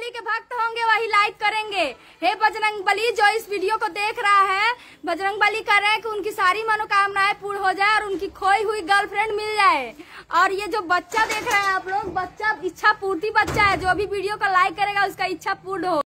बली के भक्त होंगे वही लाइक करेंगे हे बजरंग बली जो इस वीडियो को देख रहा है बजरंग बली कर रहे हैं कि उनकी सारी मनोकामनाएं पूर्ण हो जाए और उनकी खोई हुई गर्लफ्रेंड मिल जाए और ये जो बच्चा देख रहे हैं आप लोग बच्चा इच्छा पूर्ति बच्चा है जो भी वीडियो को लाइक करेगा उसका इच्छा पूर्ण हो